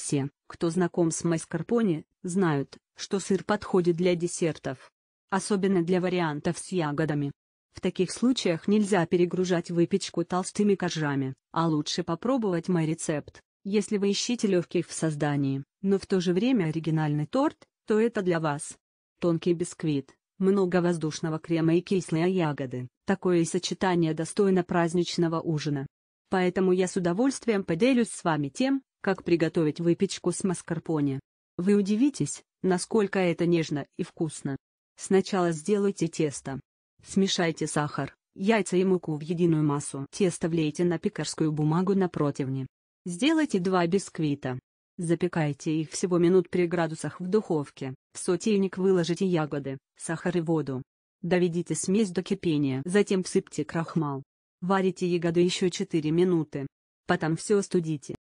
Все, кто знаком с маскарпоне, знают, что сыр подходит для десертов. Особенно для вариантов с ягодами. В таких случаях нельзя перегружать выпечку толстыми коржами, а лучше попробовать мой рецепт. Если вы ищете легкий в создании, но в то же время оригинальный торт, то это для вас. Тонкий бисквит, много воздушного крема и кислые ягоды. Такое сочетание достойно праздничного ужина. Поэтому я с удовольствием поделюсь с вами тем, как приготовить выпечку с маскарпоне? Вы удивитесь, насколько это нежно и вкусно. Сначала сделайте тесто. Смешайте сахар, яйца и муку в единую массу. Тесто влейте на пекарскую бумагу на противне. Сделайте два бисквита. Запекайте их всего минут при градусах в духовке. В сотейник выложите ягоды, сахар и воду. Доведите смесь до кипения. Затем всыпьте крахмал. Варите ягоды еще 4 минуты. Потом все остудите.